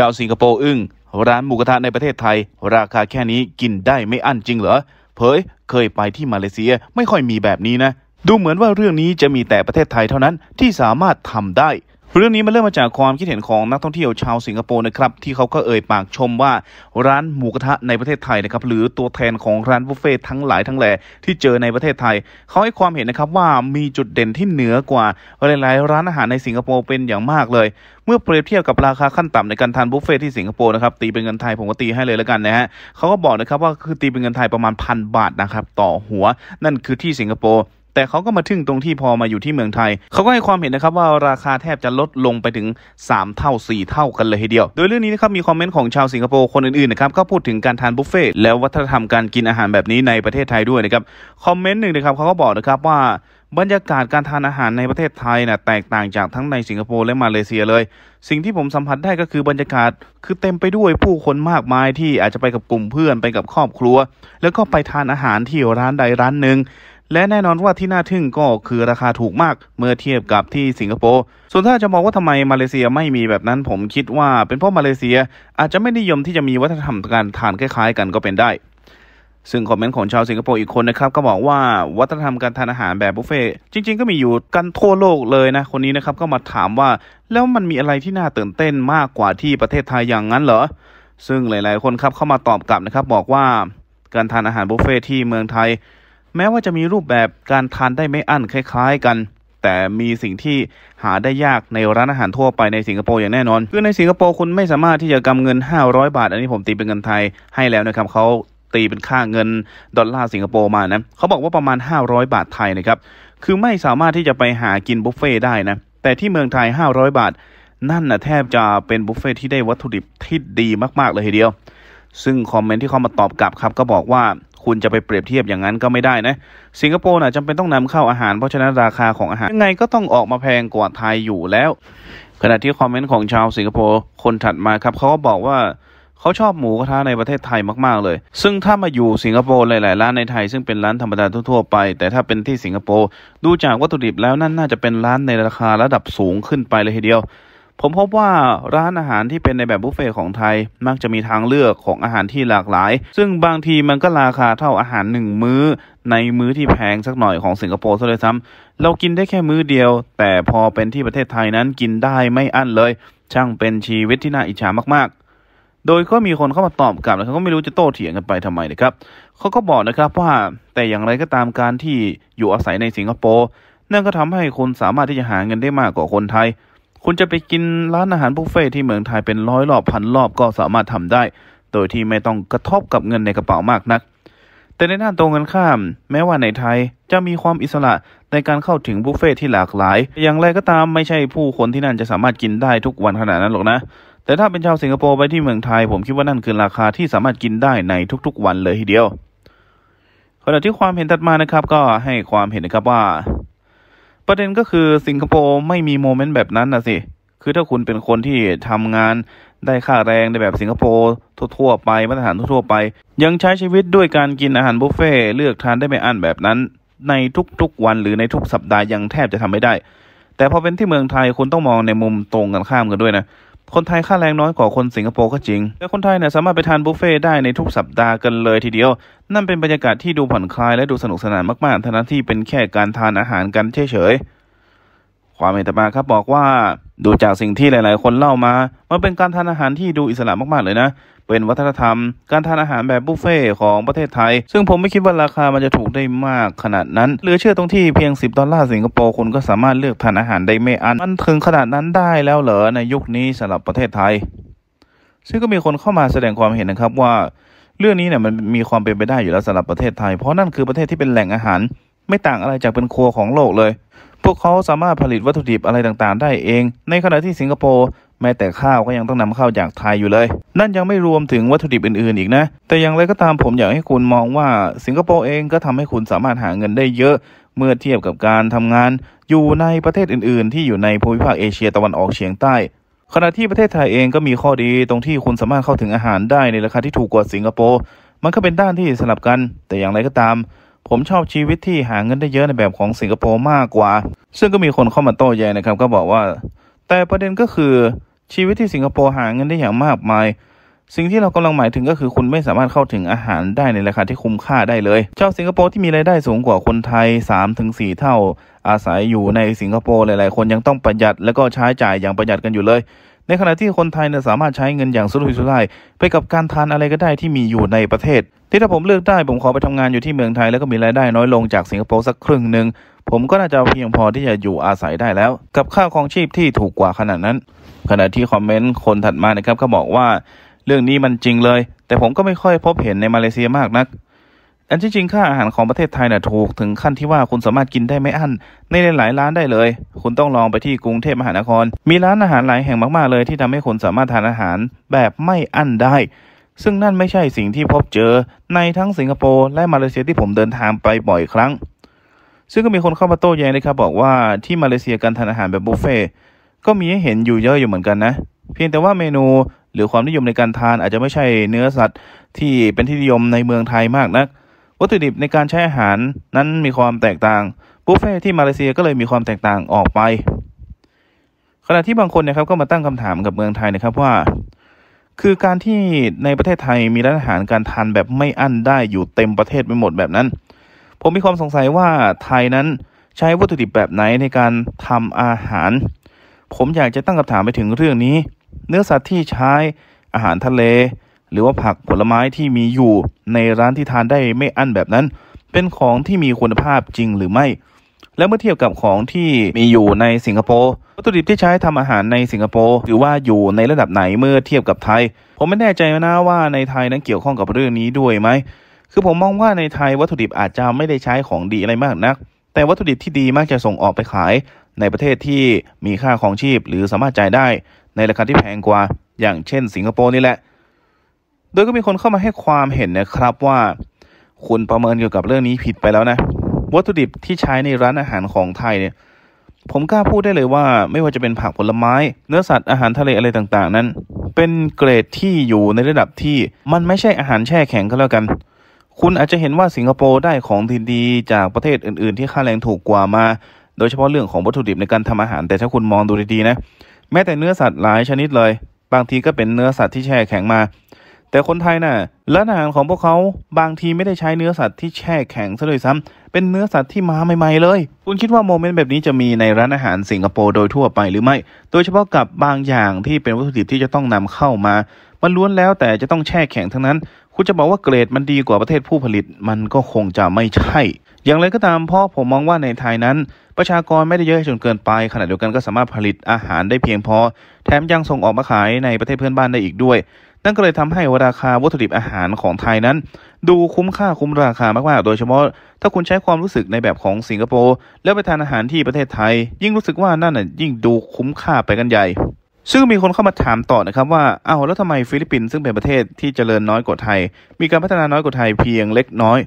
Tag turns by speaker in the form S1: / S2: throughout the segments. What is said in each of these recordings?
S1: ชาวสิงคโปร์อึง้งร้านหมูกระทะในประเทศไทย ราคาแค่นี้กินได้ไม่อั้นจริงเหรอเผย เคยไปที่มาเลเซียไม่ค่อยมีแบบนี้นะ ดูเหมือนว่าเรื่องนี้จะมีแต่ประเทศไทยเท่านั้นที่สามารถทำได้เรื่องนี้มันเริ่มมาจากความคิดเห็นของนักท่องเที่ยวชาวสิงคโปร์นะครับที่เขาก็เอ่ยปากชมว่าร้านหมูกระทะในประเทศไทยนะครับหรือตัวแทนของร้านบุฟเฟ่ทั้งหลายทั้งแหล่ที่เจอในประเทศไทย เขาให้ความเห็นนะครับว่ามีจุดเด่นที่เหนือกว่าหลาย ๆ ร้านอาหารในสิงคโปร์เป็นอย่างมากเลยเมื่อเปรียบเทียบกับราคาขั้นต่ำในการทานบุฟเฟ่ที่สิงคโปร์นะครับตีเป็นเงินไทยผมก็ตีให้เลยแล้วกันนะฮะเขาก็บอกนะครับว่าคือตีเป็นเงินไทยประมาณพันบาทนะครับต่อหัวนั่นคือที่สิงคโปร์แต่เขาก็มาทึ่งตรงที่พอมาอยู่ที่เมืองไทย เขาก็ให้ความเห็นนะครับว่าราคาแทบจะลดลงไปถึง 3 เท่า 4 เท่ากันเลยทีเดียว โดยเรื่องนี้นะครับมีคอมเมนต์ของชาวสิงคโปร์คนอื่นๆนะครับก็พูดถึงการทานบุฟเฟ่แล้ววัฒนธรรมการกินอาหารแบบนี้ในประเทศไทยด้วยนะครับคอมเมนต์หนึ่งนะครับเขาก็บอกนะครับว่าบรรยากาศการทานอาหารในประเทศไทยนะ่ะแตกต่างจากทั้งในสิงคโปร์และมาเลเซียเลย สิ่งที่ผมสัมผัสได้ก็คือบรรยากาศ คือเต็มไปด้วยผู้คนมากมายที่อาจจะไปกับกลุ่มเพื่อนไปกับครอบครัวแล้วก็ไปทานอาหารที่ร้านใดร้านหนึ่งและแน่นอนว่าที่น่าทึ่งก็คือราคาถูกมากเมื่อเทียบกับที่สิงคโปร์ส่วนถ้าจะมองว่าทำไมมาเลเซียไม่มีแบบนั้นผมคิดว่า เป็นเพราะมาเลเซียอาจจะไม่นิยมที่จะมีวัฒนธรรมการทานคล้ายๆ กันก็เป็นได้ ซึ่งคอมเมนต์ของชาวสิงคโปร์อีกคนนะครับก็บอกว่าวัฒนธรรมการทานอาหารแบบบุฟเฟ่จริงๆ ก็มีอยู่กันทั่วโลกเลยนะคนนี้นะครับก็มาถามว่าแล้วมันมีอะไรที่น่าตื่นเต้นมากกว่าที่ประเทศไทยอย่างนั้นเหรอซึ่งหลายๆคนครับเข้ามาตอบกลับนะครับ บอกว่าการทานอาหารบุฟเฟ่ที่เมืองไทยแม้ว่าจะมีรูปแบบการทานได้ไม่อั้นคล้าย ๆกัน แต่มีสิ่งที่หาได้ยากในร้านอาหารทั่วไปในสิงคโปร์อย่างแน่นอน คือในสิงคโปร์คุณไม่สามารถที่จะกำเงิน 500 บาท อันนี้ผมตีเป็นเงินไทยให้แล้วนะครับเขาตีเป็นค่าเงินดอลลาร์สิงคโปร์มานะเขาบอกว่าประมาณ 500 บาทไทยนะครับ คือไม่สามารถที่จะไปหากินบุฟเฟ่ได้นะ แต่ที่เมืองไทย 500 บาทนั่นนะแทบจะเป็นบุฟเฟ่ที่ได้วัตถุดิบที่ดีมากๆเลยทีเดียว ซึ่งคอมเมนต์ที่เขามาตอบกลับครับก็บอกว่าคุณจะไปเปรียบเทียบอย่างนั้นก็ไม่ได้นะ สิงคโปร์น่ะจำเป็นต้องนำเข้าอาหาร เพราะฉะนั้นราคาของอาหาร ยังไงก็ต้องออกมาแพงกว่าไทยอยู่แล้ว ขณะที่คอมเมนต์ของชาวสิงคโปร์คนถัดมาครับเขาก็บอกว่าเขาชอบหมูกระทะในประเทศไทยมากๆ เลย ซึ่งถ้ามาอยู่สิงคโปร์หลายๆร้านในไทย ซึ่งเป็นร้านธรรมดาทั่วๆไป แต่ถ้าเป็นที่สิงคโปร์ดูจากวัตถุดิบแล้วนั่นน่าจะเป็นร้านในราคาระดับสูงขึ้นไปเลยทีเดียวผมพบว่าร้านอาหารที่เป็นในแบบบุฟเฟ่ของไทย มักจะมีทางเลือกของอาหารที่หลากหลาย ซึ่งบางทีมันก็ราคาเท่าอาหารหนึ่งมื้อ ในมื้อที่แพงสักหน่อยของสิงคโปร์ซะเลยซ้ำเรากินได้แค่มื้อเดียว แต่พอเป็นที่ประเทศไทยนั้นกินได้ไม่อั้นเลย ช่างเป็นชีวิตที่น่าอิจฉามากๆ โดยก็มีคนเข้ามาตอบกลับแล้วเขาก็ไม่รู้จะโต้เถียงกันไปทำไมนะครับเขาก็บอกนะครับว่าแต่อย่างไรก็ตามการที่อยู่อาศัยในสิงคโปร์นั่นก็ทำให้คนสามารถที่จะหาเงินได้มากกว่าคนไทยคุณจะไปกินร้านอาหารบุฟเฟ่ที่เมืองไทยเป็นร้อยรอบพันรอบก็สามารถทำได้ โดยที่ไม่ต้องกระทบกับเงินในกระเป๋ามากนัก แต่ในด้านตรงกันข้าม แม้ว่าในไทยจะมีความอิสระในการเข้าถึงบุฟเฟ่ที่หลากหลาย อย่างไรก็ตามไม่ใช่ผู้คนที่นั่นจะสามารถกินได้ทุกวันขนาดนั้นหรอกนะ แต่ถ้าเป็นชาวสิงคโปร์ไปที่เมืองไทย ผมคิดว่านั่นคือราคาที่สามารถกินได้ในทุก ๆวันเลยทีเดียวขณะที่ความเห็นถัดมานะครับก็ให้ความเห็นนะครับว่าประเด็นก็คือสิงคโปร์ไม่มีโมเมนต์แบบนั้นนะสิ คือถ้าคุณเป็นคนที่ทำงาน ได้ค่าแรงในแบบสิงคโปร์ทั่วๆไปมาตรฐานทั่วๆไป ยังใช้ชีวิตด้วยการกินอาหารบุฟเฟ่เลือกทานได้ไม่อั้นแบบนั้น ในทุกๆวันหรือในทุกสัปดาห์ยังแทบจะทำไม่ได้ แต่พอเป็นที่เมืองไทยคุณต้องมองในมุมตรงกันข้ามกันด้วยนะคนไทยค่าแรงน้อยกว่าคนสิงคโปร์ก็จริง แต่คนไทยเนี่ยสามารถไปทานบุฟเฟ่ได้ในทุกสัปดาห์กันเลยทีเดียว นั่นเป็นบรรยากาศที่ดูผ่อนคลายและดูสนุกสนานมาก ๆ ทั้งที่เป็นแค่การทานอาหารกันเฉยๆความเห็นต่มาครับบอกว่าดูจากสิ่งที่หลายๆ คนเล่ามา มันเป็นการทานอาหารที่ดูอิสระมากๆเลยนะ เป็นวัฒนธรรม การทานอาหารแบบบุฟเฟ่ของประเทศไทย ซึ่งผมไม่คิดว่าราคามันจะถูกได้มากขนาดนั้นเหลือเชื่อตรงที่เพียง 10ดอลลาร์สิงคโปร์คุณก็สามารถเลือกทานอาหารได้ไม่อันมันถึงขนาดนั้นได้แล้วเหรอในยุคนี้สำหรับประเทศไทย ซึ่งก็มีคนเข้ามาแสดงความเห็นนะครับว่าเรื่องนี้เนี่ยมันมีความเป็นไปได้อยู่แล้วสำหรับประเทศไทย เพราะนั่นคือประเทศที่เป็นแหล่งอาหาร ไม่ต่างอะไรจากเป็นครัวของโลกเลยพวกเขาสามารถผลิตวัตถุดิบอะไรต่างๆได้เอง ในขณะที่สิงคโปร์แม้แต่ข้าวก็ยังต้องนำเข้าจากไทยอยู่เลย นั่นยังไม่รวมถึงวัตถุดิบอื่นๆ อีกนะ แต่อย่างไรก็ตามผมอยากให้คุณมองว่าสิงคโปร์เองก็ทำให้คุณสามารถหาเงินได้เยอะ เมื่อเทียบกับการทำงานอยู่ในประเทศอื่นๆ ที่อยู่ในภูมิภาคเอเชียตะวันออกเฉียงใต้ ขณะที่ประเทศไทยเองก็มีข้อดีตรงที่คุณสามารถเข้าถึงอาหารได้ในราคาที่ถูกกว่าสิงคโปร์มันก็เป็นด้านที่สลับกัน แต่อย่างไรก็ตามผมชอบชีวิตที่หาเงินได้เยอะในแบบของสิงคโปร์มากกว่า ซึ่งก็มีคนเข้ามาโต้แย้งนะครับก็บอกว่า แต่ประเด็นก็คือชีวิตที่สิงคโปร์หาเงินได้อย่างมากมาย สิ่งที่เรากำลังหมายถึงก็คือคุณไม่สามารถเข้าถึงอาหารได้ในราคาที่คุ้มค่าได้เลยชาวสิงคโปร์ที่มีรายได้สูงกว่าคนไทย3-4เท่า อาศัยอยู่ในสิงคโปร์หลายๆ คนยังต้องประหยัดและก็ใช้จ่ายอย่างประหยัดกันอยู่เลยในขณะที่คนไทยเนี่ยสามารถใช้เงินอย่างสุรุ่ยสุร่ายไปกับการทานอะไรก็ได้ที่มีอยู่ในประเทศ ที่ถ้าผมเลือกได้ผมขอไปทำงานอยู่ที่เมืองไทยแล้วก็มีรายได้น้อยลงจากสิงคโปร์สักครึ่งหนึ่งผมก็น่าจะเพียงพอที่จะอยู่อาศัยได้แล้ว กับค่าครองชีพที่ถูกกว่าขนาดนั้น ขณะที่คอมเมนต์คนถัดมานะครับก็บอกว่าเรื่องนี้มันจริงเลย แต่ผมก็ไม่ค่อยพบเห็นในมาเลเซียมากนักอันที่จริงค่าอาหารของประเทศไทยนะ่ะถูกถึงขั้นที่ว่าคุณสามารถกินได้ไม่อั้นในหลายร้านได้เลย คุณต้องลองไปที่กรุงเทพมหานคร มีร้านอาหารหลายแห่งมากๆเลย ที่ทำให้คุณสามารถทานอาหารแบบไม่อั้นได้ ซึ่งนั่นไม่ใช่สิ่งที่พบเจอในทั้งสิงคโปร์และมาเลเซียที่ผมเดินทางไปบ่อยครั้ง ซึ่งก็มีคนเข้ามาโต้แย้งนะครับบอกว่าที่มาเลเซียการทานอาหารแบบบุฟเฟ่ก็มีให้เห็นอยู่เยอะอยู่เหมือนกันนะ เพียงแต่ว่าเมนูหรือความนิยมในการทานอาจจะไม่ใช่เนื้อสัตว์ที่เป็นที่นิยมในเมืองไทยมากนะักวัตถุดิบในการใช้อาหารนั้นมีความแตกต่างบุฟเฟ่ที่มาเลเซียก็เลยมีความแตกต่างออกไป ขณะที่บางคนนะครับก็มาตั้งคำถามกับเมืองไทยนะครับว่า คือการที่ในประเทศไทยมีร้านอาหารการทานแบบไม่อั้นได้อยู่เต็มประเทศไปหมดแบบนั้น ผมมีความสงสัยว่าไทยนั้นใช้วัตถุดิบแบบไหนในการทำอาหาร ผมอยากจะตั้งคำถามไปถึงเรื่องนี้ เนื้อสัตว์ที่ใช้อาหารทะเลหรือว่าผักผลไม้ที่มีอยู่ในร้านที่ทานได้ไม่อั้นแบบนั้น เป็นของที่มีคุณภาพจริงหรือไม่ และเมื่อเทียบกับของที่มีอยู่ในสิงคโปร์วัตถุดิบที่ใช้ทำอาหารในสิงคโปร์หรือว่าอยู่ในระดับไหนเมื่อเทียบกับไทย ผมไม่แน่ใจนะว่าในไทยนั้นเกี่ยวข้องกับเรื่องนี้ด้วยไหมคือผมมองว่าในไทยวัตถุดิบอาจจะไม่ได้ใช้ของดีอะไรมากนักแต่วัตถุดิบที่ดีมากจะส่งออกไปขายในประเทศที่มีค่าของชีพ หรือสามารถจ่ายได้ ในราคาที่แพงกว่า อย่างเช่นสิงคโปร์นี่แหละดยก็มีคนเข้ามาให้ความเห็นนะครับ ว่าคุณประเมินเกี่ยวกับเรื่องนี้ผิดไปแล้วนะ วัตถุดิบที่ใช้ในร้านอาหารของไทยเนี่ยผมกล้าพูดได้เลยว่าไม่ว่าจะเป็นผักผลไม้เนื้อสัตว์อาหารทะเลอะไรต่างๆ นั้น เป็นเกรดที่อยู่ในระดับที่มันไม่ใช่อาหารแช่แข็งก็แล้วกัน คุณอาจจะเห็นว่าสิงคโปร์ได้ของดีๆจากประเทศอื่น ๆ ที่ค่าแรงถูกกว่ามา โดยเฉพาะเรื่องของวัตถุดิบในการทำอาหาร แต่ถ้าคุณมองดูดีๆนะแม้แต่เนื้อสัตว์หลายชนิดเลย บางทีก็เป็นเนื้อสัตว์ที่แช่แข็งมาแต่คนไทยนะ่ะร้านอาหารของพวกเขา บางทีไม่ได้ใช้เนื้อสัตว์ที่แช่แข็งซะเลยซ้ำ เป็นเนื้อสัตว์ที่มาใหม่ๆเลย คุณคิดว่าโมเมนต์แบบนี้จะมีในร้านอาหารสิงคโปร์โดยทั่วไปหรือไม่ โดยเฉพาะกับบางอย่างที่เป็นวัตถุดิบที่จะต้องนำเข้ามา มันล้วนแล้วแต่จะต้องแช่แข็งทั้งนั้น คุณจะบอกว่าเกรดมันดีกว่าประเทศผู้ผลิต มันก็คงจะไม่ใช่ อย่างไรก็ตามพ่อผมมองว่าในไทยนั้น ประชากรไม่ได้เยอะจนเกินไปขณะเดียวกันก็สามารถผลิตอาหารได้เพียงพอ แถมยังส่งออกมาขายในประเทศเพื่อนบ้านได้อีกด้วยนั่นก็เลยทำให้ราคาวัตถุดิบอาหารของไทยนั้น ดูคุ้มค่าคุ้มราคามากๆโดยเฉพาะถ้าคุณใช้ความรู้สึกในแบบของสิงคโปร์แล้วไปทานอาหารที่ประเทศไทย ยิ่งรู้สึกว่านั่นน่ะยิ่งดูคุ้มค่าไปกันใหญ่ ซึ่งมีคนเข้ามาถามต่อนะครับว่าเอาาแล้วทำไมฟิลิปปินส์ซึ่งเป็นประเทศที่เจริญน้อยกว่าไทย มีการพัฒนาน้อยกว่าไทยเพียงเล็กน้อย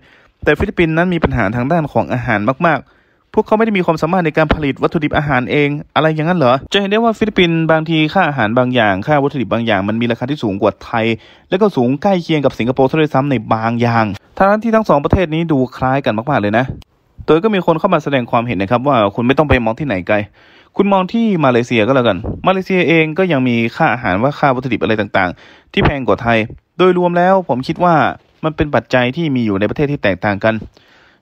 S1: แต่ฟิลิปปินส์นั้นมีปัญหาทางด้านของอาหารมากๆพวกเขาไม่ได้มีความสามารถในการผลิตวัตถุดิบอาหารเอง อะไรอย่างนั้นเหรอ จะเห็นได้ว่าฟิลิปปินส์บางทีค่าอาหารบางอย่าง ค่าวัตถุดิบบางอย่างมันมีราคาที่สูงกว่าไทย และก็สูงใกล้เคียงกับสิงคโปร์ซะด้วยซ้ำในบางอย่างทั้งที่ทั้งสองประเทศนี้ดูคล้ายกันมากๆเลยนะโดยก็มีคนเข้ามาแสดงความเห็นนะครับว่าคุณไม่ต้องไปมองที่ไหนไกล คุณมองที่มาเลเซียก็แล้วกัน มาเลเซียเองก็ยังมีค่าอาหารว่าค่าวัตถุดิบอะไรต่างๆ ที่แพงกว่าไทย โดยรวมแล้วผมคิดว่ามันเป็นปัจจัยที่มีอยู่ในประเทศที่แตกต่างกัน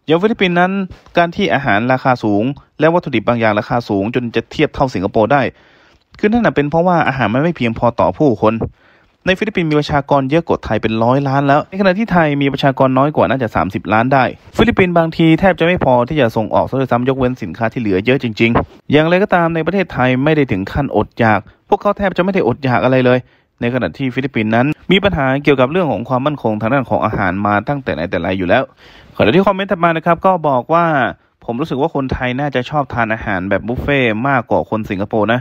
S1: อย่างฟิลิปปินส์นั้นการที่อาหารราคาสูง และวัตถุดิบบางอย่างราคาสูง จนจะเทียบเท่าสิงคโปร์ได้ คือนั่นเป็นเพราะว่าอาหารมันไม่เพียงพอต่อผู้คน ในฟิลิปปินส์มีประชากรเยอะกว่าไทยเป็นร้อยล้านแล้ว ในขณะที่ไทยมีประชากรน้อยกว่าน่าจะ 30 ล้านได้ ฟิลิปปินส์บางทีแทบจะไม่พอที่จะส่งออกซะด้วยซ้ำยกเว้นสินค้าที่เหลือเยอะจริงๆ อย่างไรก็ตามในประเทศไทยไม่ได้ถึงขั้นอดอยาก พวกเขาแทบจะไม่ได้อดอยากอะไรเลยในขณะที่ฟิลิปปินส์นั้นมีปัญหาเกี่ยวกับเรื่องของความมั่นคงทางด้านของอาหารมาตั้งแต่ไหน แต่ไรอยู่แล้วขณะที่คอมเมนต์ถัดมานะครับ ก็บอกว่าผมรู้สึกว่าคนไทยน่าจะชอบทานอาหารแบบบุฟเฟ่มากกว่าคนสิงคโปร์นะ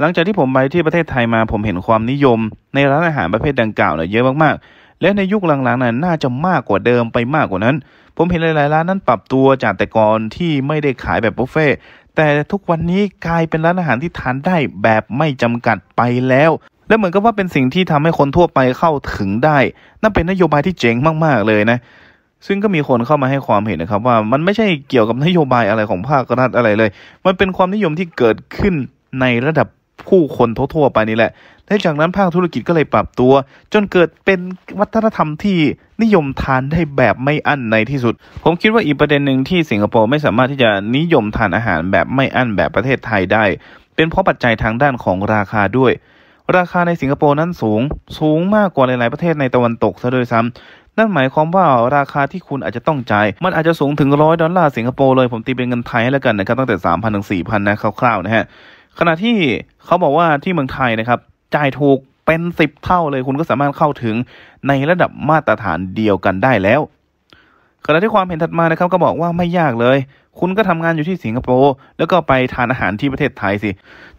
S1: หลังจากที่ผมไปที่ประเทศไทยมาผมเห็นความนิยม ในร้านอาหารประเภทดังกล่าวเนี่ยเยอะมากๆ และในยุคหลังๆนั้นน่าจะมากกว่าเดิมไปมากกว่านั้น ผมเห็นหลายๆร้านนั้นปรับตัวจากแต่ก่อนที่ไม่ได้ขายแบบบุฟเฟ่แต่ทุกวันนี้กลายเป็นร้านอาหารที่ทานได้แบบไม่จำกัดไปแล้วและเหมือนกับว่าเป็นสิ่งที่ทำให้คนทั่วไปเข้าถึงได้ นั่นเป็นนโยบายที่เจ๋งมากๆ เลยนะ ซึ่งก็มีคนเข้ามาให้ความเห็นนะครับ ว่ามันไม่ใช่เกี่ยวกับนโยบายอะไรของภาครัฐอะไรเลย มันเป็นความนิยมที่เกิดขึ้นในระดับผู้คนทั่วๆไปนี่แหละและจากนั้นภาคธุรกิจก็เลยปรับตัว จนเกิดเป็นวัฒนธรรมที่นิยมทานได้แบบไม่อั้นในที่สุด ผมคิดว่าอีกประเด็นหนึ่งที่สิงคโปร์ไม่สามารถที่จะนิยมทานอาหารแบบไม่อั้นแบบประเทศไทยได้ เป็นเพราะปัจจัยทางด้านของราคาด้วยราคาในสิงคโปร์นั้นสูง สูงมากกว่าหลายๆ ประเทศในตะวันตกซะด้วยซ้ำ นั่นหมายความว่าราคาที่คุณอาจจะต้องจ่าย มันอาจจะสูงถึงร้อยดอลลาร์สิงคโปร์เลย ผมตีเป็นเงินไทยแล้วกันนะครับตั้งแต่สามพันถึงสี่พันนะคร่าวๆนะฮะ ขณะที่เขาบอกว่าที่เมืองไทยนะครับ จ่ายถูกเป็นสิบเท่าเลยคุณก็สามารถเข้าถึงในระดับมาตรฐานเดียวกันได้แล้ว ขณะที่ความเห็นถัดมานะครับก็บอกว่าไม่ยากเลยคุณก็ทำงานอยู่ที่สิงคโปร์แล้วก็ไปทานอาหารที่ประเทศไทยสิ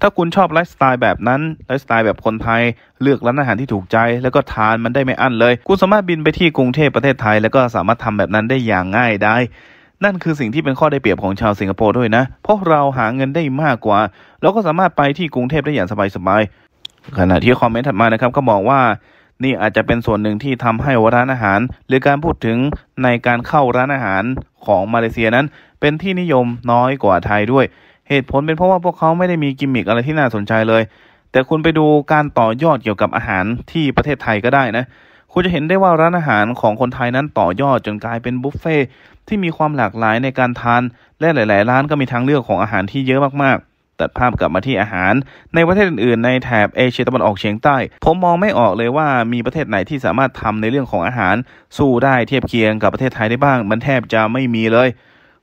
S1: ถ้าคุณชอบไลฟ์สไตล์แบบนั้นไลฟ์สไตล์แบบคนไทย เลือกร้านอาหารที่ถูกใจแล้วก็ทานมันได้ไม่อั้นเลย คุณสามารถบินไปที่กรุงเทพประเทศไทย แล้วก็สามารถทำแบบนั้นได้อย่างง่ายได้ นั่นคือสิ่งที่เป็นข้อได้เปรียบของชาวสิงคโปร์ด้วยนะ เพราะเราหาเงินได้มากกว่าเราก็สามารถไปที่กรุงเทพได้อย่างสบายๆขณะที่คอมเมนต์ถัดมานะครับก็มองว่านี่อาจจะเป็นส่วนหนึ่งที่ทำให้ร้านอาหาร หรือการพูดถึงในการเข้าร้านอาหารของมาเลเซียนั้นเป็นที่นิยมน้อยกว่าไทยด้วย เหตุผลเป็นเพราะว่าพวกเขาไม่ได้มีกิมมิคอะไรที่น่าสนใจเลย แต่คุณไปดูการต่อยอดเกี่ยวกับอาหารที่ประเทศไทยก็ได้นะคุณจะเห็นได้ว่าร้านอาหารของคนไทยนั้นต่อยอดจนกลายเป็นบุฟเฟ่ที่มีความหลากหลายในการทานและหลาย ๆ ร้านก็มีทางเลือกของอาหารที่เยอะมากๆตัดภาพกลับมาที่อาหาร ในประเทศอื่น ๆในแถบเอเชียตะวันออกเฉียงใต้ผมมองไม่ออกเลยว่ามีประเทศไหนที่สามารถทำในเรื่องของอาหาร สู้ได้เทียบเคียงกับประเทศไทยได้บ้าง มันแทบจะไม่มีเลย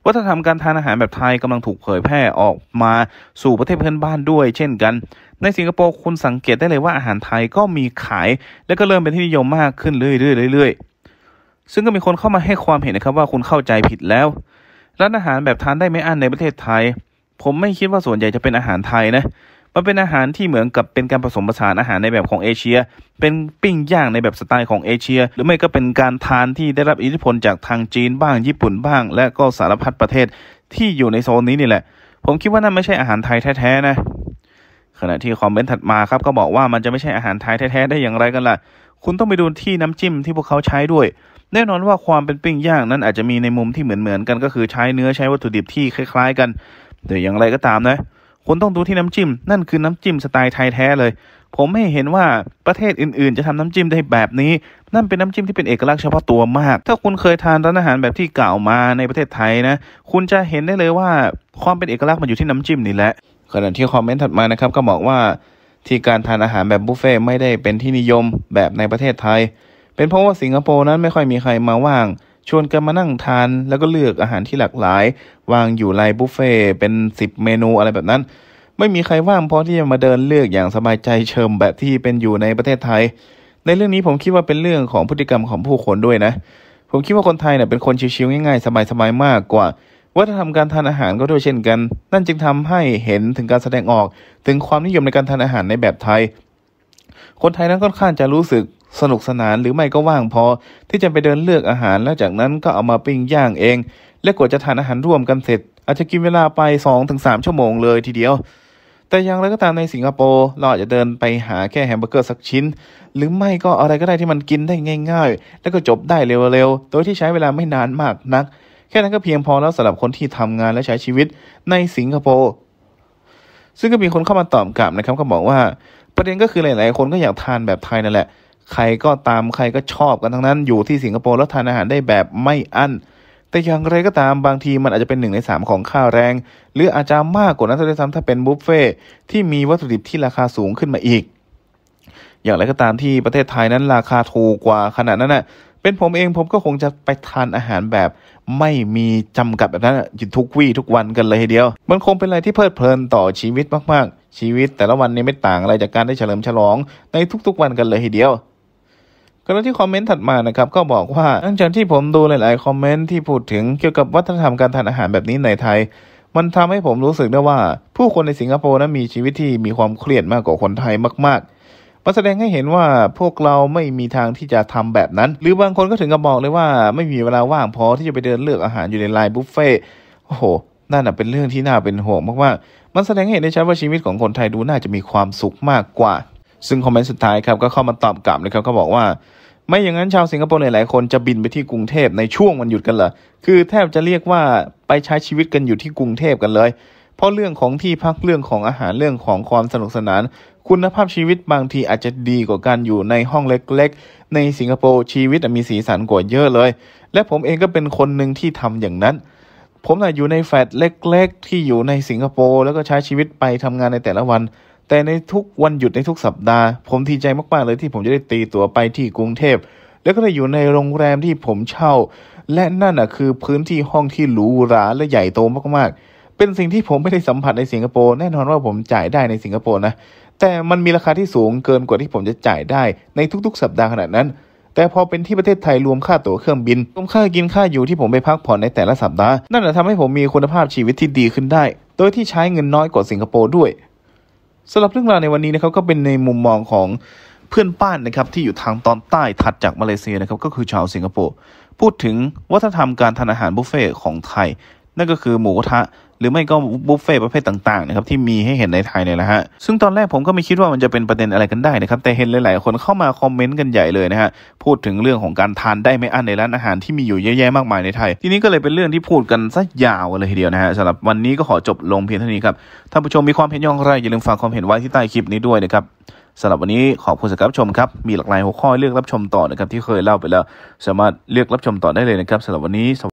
S1: วัฒนธรรมการทานอาหารแบบไทยกำลังถูกเผยแพร่ออกมาสู่ประเทศเพื่อนบ้านด้วย เช่นกัน ในสิงคโปร์คุณสังเกตได้เลยว่าอาหารไทยก็มีขาย และก็เริ่มเป็นที่นิยมมากขึ้นเรื่อยๆซึ่งก็มีคนเข้ามาให้ความเห็นนะครับว่าคุณเข้าใจผิดแล้ว ร้านอาหารแบบทานได้ไม่อั้นในประเทศไทยผมไม่คิดว่าส่วนใหญ่จะเป็นอาหารไทยนะ มันเป็นอาหารที่เหมือนกับเป็นการผสมผสานอาหารในแบบของเอเชีย เป็นปิ้งย่างในแบบสไตล์ของเอเชีย หรือไม่ก็เป็นการทานที่ได้รับอิทธิพลจากทางจีนบ้าง ญี่ปุ่นบ้าง และก็สารพัดประเทศที่อยู่ในโซนนี้นี่แหละ ผมคิดว่านั่นไม่ใช่อาหารไทยแท้ๆนะ ขณะที่คอมเมนต์ถัดมาครับ ก็บอกว่ามันจะไม่ใช่อาหารไทยแท้ ๆได้อย่างไรกันล่ะ คุณต้องไปดูที่น้ำจิ้มที่พวกเขาใช้ด้วย แน่นอนว่าความเป็นปิ้งย่างนั้นอาจจะมีในมุมที่เหมือนๆกันก็คือใช้เนื้อใช้วัตถุดิบที่คล้ายๆกันแต่อย่างไรก็ตามนะ คุณต้องดูที่น้ำจิ้มนั่นคือน้ำจิ้มสไตล์ไทยแท้เลยผมไม่เห็นว่าประเทศอื่น ๆ จะทำน้ำจิ้มได้แบบนี้ นั่นเป็นน้ำจิ้มที่เป็นเอกลักษณ์เฉพาะตัวมาก ถ้าคุณเคยทานร้านอาหารแบบที่กล่าวมาในประเทศไทยนะคุณจะเห็นได้เลยว่าความเป็นเอกลักษณ์มันอยู่ที่น้ำจิ้มนี่แหละ ขณะที่คอมเมนต์ถัดมานะครับก็บอกว่าที่การทานอาหารแบบบุฟเฟ่ไม่ได้เป็นที่นิยมแบบในประเทศไทยเป็นเพราะว่าสิงคโปร์นั้นไม่ค่อยมีใครมาว่างชวนกันมานั่งทานแล้วก็เลือกอาหารที่หลากหลาย วางอยู่ไลบุฟเฟ่เป็นสิบเมนูอะไรแบบนั้น ไม่มีใครว่างพอที่จะมาเดินเลือกอย่างสบายใจเชิมแบบที่เป็นอยู่ในประเทศไทย ในเรื่องนี้ผมคิดว่าเป็นเรื่องของพฤติกรรมของผู้คนด้วยนะ ผมคิดว่าคนไทยเนี่ยเป็นคนชิวๆง่ายๆสบาย ๆ มากกว่าวัฒนธรรมการทานอาหารก็ด้วยเช่นกัน นั่นจึงทำให้เห็นถึงการแสดงออก ถึงความนิยมในการทานอาหารในแบบไทย คนไทยนั้นค่อนข้างจะรู้สึกสนุกสนานหรือไม่ก็ว่างพอที่จะไปเดินเลือกอาหารแล้วจากนั้นก็เอามาปิ้งย่างเอง และกว่าจะทานอาหารร่วมกันเสร็จ อาจจะกินเวลาไป2มชั่วโมงเลยทีเดียว แต่อย่างไรก็ตามในสิงคโปร์ เราอาจจะเดินไปหาแค่แฮมเบอร์เกอร์สักชิ้น หรือไม่ก็อะไรก็ได้ที่มันกินได้ง่ายๆ แล้วก็จบได้เร็วๆ โดยที่ใช้เวลาไม่นานมากนัก แค่นั้นก็เพียงพอแล้วสำหรับคนที่ทำงานและใช้ชีวิตในสิงคโปร์ซึ่งก็มีคนเข้ามาตอบกลับนะครับก็บอกว่า ประเด็นก็คือหลายๆคนก็อยากทานแบบไทยนั่นแหละใครก็ตามใครก็ชอบกันทั้งนั้นอยู่ที่สิงคโปร์แล้วทานอาหารได้แบบไม่อั้นแต่อย่างไรก็ตามบางทีมันอาจจะเป็นหนึ่งในสามของข้าวแรงหรืออาจจะมากกว่านั้นด้วยซ้ำถ้าเป็นบุฟเฟ่ที่มีวัตถุดิบที่ราคาสูงขึ้นมาอีก อย่างไรก็ตามที่ประเทศไทยนั้นราคาถูกกว่าขนาดนั้นนะ่ะ เป็นผมเองผมก็คงจะไปทานอาหารแบบ ไม่มีจำกัดแบบนั้นอยู่ทุกวี่ทุกวันกันเลยทีเดียวมันคงเป็นอะไรที่เพลิดเพลินต่อชีวิตมากๆ ชีวิตแต่ละวันนี้ไม่ต่างอะไรจากการได้เฉลิมฉลองในทุกๆวันกันเลยทีเดียวขณะที่คอมเมนต์ถัดมานะครับก็บอกว่าหลังจากที่ผมดูหลายๆคอมเมนต์ที่พูดถึงเกี่ยวกับวัฒนธรรมการทานอาหารแบบนี้ในไทย มันทำให้ผมรู้สึกได้ว่า ผู้คนในสิงคโปร์นั้นมีชีวิตที่มีความเครียดมากกว่าคนไทยมาก ๆมาแสดงให้เห็นว่าพวกเราไม่มีทางที่จะทำแบบนั้น หรือบางคนก็ถึงกับบอกเลยว่า ไม่มีเวลาว่างพอที่จะไปเดินเลือกอาหารอยู่ในไลน์บุฟเฟ่โอ้โหนั่นเป็นเรื่องที่น่าเป็นห่วงมากๆมันแสดงให้เห็นได้ชัดว่าชีวิตของคนไทยดูน่าจะมีความสุขมากกว่า ซึ่งคอมเมนต์สุดท้ายครับ ก็เข้ามาตอบกลับนะครับก็บอกว่าไม่อย่างนั้นชาวสิงคโปร์หลาย ๆ คนจะบินไปที่กรุงเทพในช่วงวันหยุดกันเหรอคือแทบจะเรียกว่าไปใช้ชีวิตกันอยู่ที่กรุงเทพกันเลย เพราะเรื่องของที่พักเรื่องของอาหารเรื่องของความสนุกสนาน คุณภาพชีวิตบางทีอาจจะดีกว่าการอยู่ในห้องเล็ก ๆ ในสิงคโปร์ชีวิตมีสีสันกว่าเยอะเลย และผมเองก็เป็นคนหนึ่งที่ทำอย่างนั้น ผมนะอยู่ในแฟลตเล็ก ๆ ที่อยู่ในสิงคโปร์แล้วก็ใช้ชีวิตไปทำงานในแต่ละวันแต่ในทุกวันหยุดในทุกสัปดาห์ ผมดีใจมากๆเลยที่ผมจะได้ตีตั๋วไปที่กรุงเทพแล้วก็ได้อยู่ในโรงแรมที่ผมเช่า และนั่นน่ะคือพื้นที่ห้องที่หรูหราและใหญ่โตมาก ๆ เป็นสิ่งที่ผมไม่ได้สัมผัสในสิงคโปร์แน่นอนว่าผมจ่ายได้ในสิงคโปร์นะแต่มันมีราคาที่สูงเกินกว่าที่ผมจะจ่ายได้ในทุก ๆ สัปดาห์ขนาดนั้น แต่พอเป็นที่ประเทศไทยรวมค่าตั๋วเครื่องบินรวมค่ากินค่าอยู่ที่ผมไปพักผ่อนในแต่ละสัปดาห์นั่นแหละทำให้ผมมีคุณภาพชีวิตที่ดีขึ้นได้ โดยที่ใช้เงินน้อยกว่าสิงคโปร์ด้วยสำหรับเรื่องราวในวันนี้นะครับก็เป็นในมุมมองของเพื่อนบ้านนะครับที่อยู่ทางตอนใต้ถัดจากมาเลเซียนะครับก็คือชาวสิงคโปร์พูดถึงวัฒนธรรมการทานอาหารบุฟเฟ่ของไทย นั่นก็คือหมูกระทะหรือไม่ก็บุฟเฟ่ประเภทต่างๆนะครับที่มีให้เห็นในไทยเนี่ยนะฮะซึ่งตอนแรกผมก็ไม่คิดว่ามันจะเป็นประเด็นอะไรกันได้นะครับแต่เห็นหลายๆคนเข้ามาคอมเมนต์กันใหญ่เลยนะฮะพูดถึงเรื่องของการทานได้ไม่อั้นในร้านอาหารที่มีอยู่เยอะแยะมากมายในไทยทีนี้ก็เลยเป็นเรื่องที่พูดกันซะยาวเลยทีเดียวนะฮะสำหรับวันนี้ก็ขอจบลงเพียงเท่านี้ครับท่านผู้ชมมีความเห็นอย่างไรอย่าลืมฝากความเห็นไว้ที่ใต้คลิปนี้ด้วยนะครับสำหรับวันนี้ขอบคุณสำหรับชมครับมีหลากหลายหัวข้อเลือกรับชมต่อนะครับที่เคยเล่าไปแล้ว สามารถเลือกรับชมต่อได้เลยนะครับสำหรับวันนี้